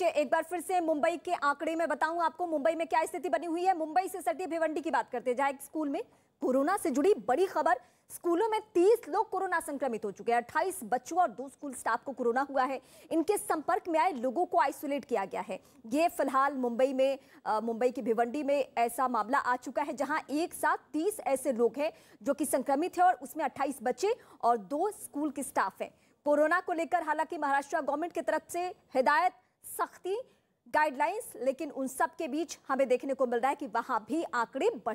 एक बार फिर से मुंबई के आंकड़े में बताऊं आपको मुंबई में क्या स्थिति बनी हुई है मुंबई से सटी भिवंडी की बात करते हैं जहां एक स्कूल में कोरोना से जुड़ी बड़ी खबर स्कूलों में 30 लोग कोरोना संक्रमित हो चुके हैं 28 बच्चों और दो स्कूल स्टाफ को कोरोना हुआ है इनके संपर्क में आए लोगों को आइसोलेट किया गया है ये फिलहाल मुंबई में मुंबई की भिवंडी में ऐसा मामला आ चुका है जहां एक साथ 30 ऐसे लोग हैं जो कि संक्रमित है और उसमें 28 बच्चे और दो स्कूल के स्टाफ है कोरोना को लेकर हालांकि महाराष्ट्र गवर्नमेंट की तरफ से हिदायत सख्ती गाइडलाइंस लेकिन उन सब के बीच हमें देखने को मिल रहा है कि वहां भी आंकड़े बढ़